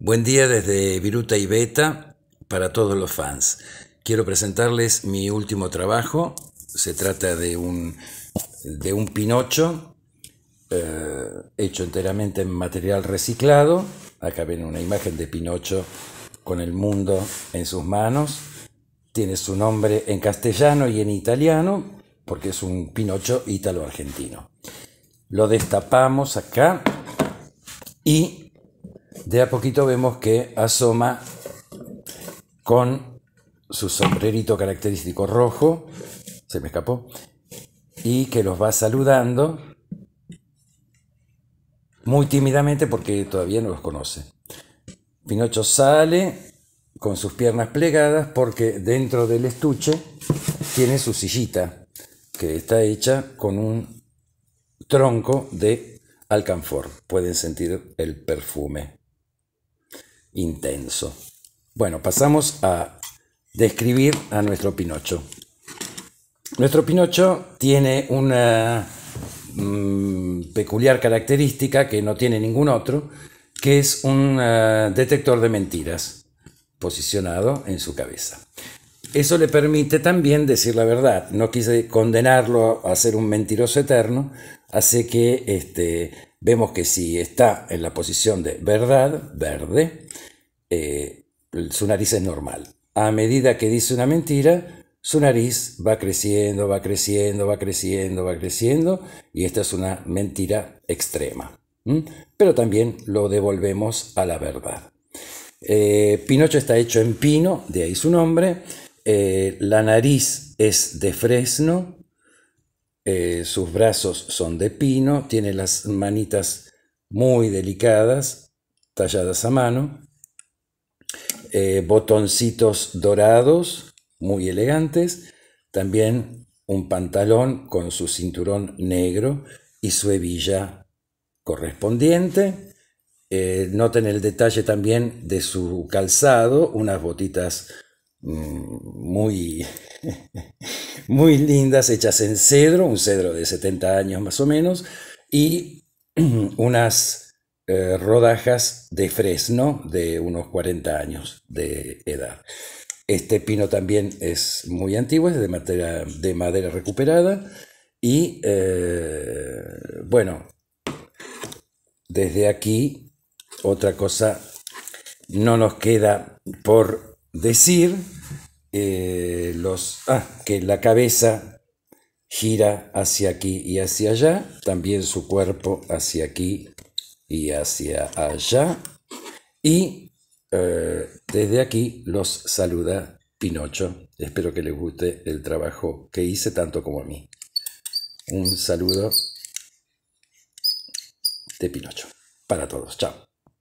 Buen día desde Viruta y Beta para todos los fans. Quiero presentarles mi último trabajo. Se trata de un, de un pinocho eh, hecho enteramente en material reciclado. Acá ven una imagen de Pinocho con el mundo en sus manos. Tiene su nombre en castellano y en italiano porque es un pinocho ítalo-argentino. Lo destapamos acá y de a poquito vemos que asoma con su sombrerito característico rojo, se me escapó, y que los va saludando muy tímidamente porque todavía no los conoce. Pinocho sale con sus piernas plegadas porque dentro del estuche tiene su sillita que está hecha con un tronco de alcanfor. Pueden sentir el perfume intenso. Bueno, pasamos a describir a nuestro Pinocho. Nuestro Pinocho tiene una mm, peculiar característica que no tiene ningún otro, que es un eh, detector de mentiras posicionado en su cabeza. Eso le permite también decir la verdad. No quise condenarlo a ser un mentiroso eterno, hace que este, Vemos que si está en la posición de verdad, verde, eh, su nariz es normal. A medida que dice una mentira, su nariz va creciendo, va creciendo, va creciendo, va creciendo, y esta es una mentira extrema. Pero también lo devolvemos a la verdad. Eh, Pinocho está hecho en pino, de ahí su nombre. Eh, la nariz es de fresno, eh, sus brazos son de pino, tiene las manitas muy delicadas, talladas a mano, eh, botoncitos dorados, muy elegantes, también un pantalón con su cinturón negro y su hebilla correspondiente. Eh, noten el detalle también de su calzado, unas botitas mm, muy muy lindas, hechas en cedro, un cedro de 70 años más o menos, y unas eh, rodajas de fresno de unos 40 años de edad. Este pino también es muy antiguo, es de madera, recuperada y eh, bueno, desde aquí otra cosa no nos queda por decir, eh, los, ah, que la cabeza gira hacia aquí y hacia allá, también su cuerpo hacia aquí y hacia allá, y eh, desde aquí los saluda Pinocho. Espero que les guste el trabajo que hice tanto como a mí. Un saludo de Pinocho para todos. Chao.